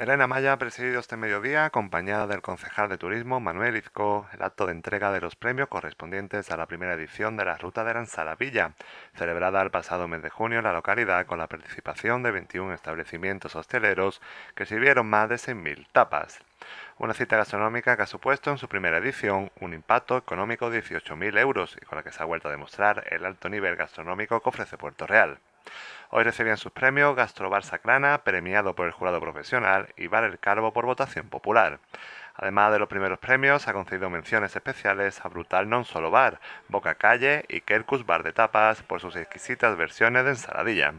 Elena Maya ha presidido este mediodía, acompañada del concejal de turismo Manuel Izco, el acto de entrega de los premios correspondientes a la primera edición de la Ruta de la villa celebrada el pasado mes de junio en la localidad con la participación de 21 establecimientos hosteleros que sirvieron más de 6.000 tapas. Una cita gastronómica que ha supuesto en su primera edición un impacto económico de 18.000 euros y con la que se ha vuelto a demostrar el alto nivel gastronómico que ofrece Puerto Real. Hoy recibían sus premios Gastrobar Sacrana, premiado por el jurado profesional, y Bar El Carbo por votación popular. Además de los primeros premios, ha concedido menciones especiales a Brutal Non Solo Bar, Boca Calle y Kerkus Bar de Tapas por sus exquisitas versiones de ensaladilla.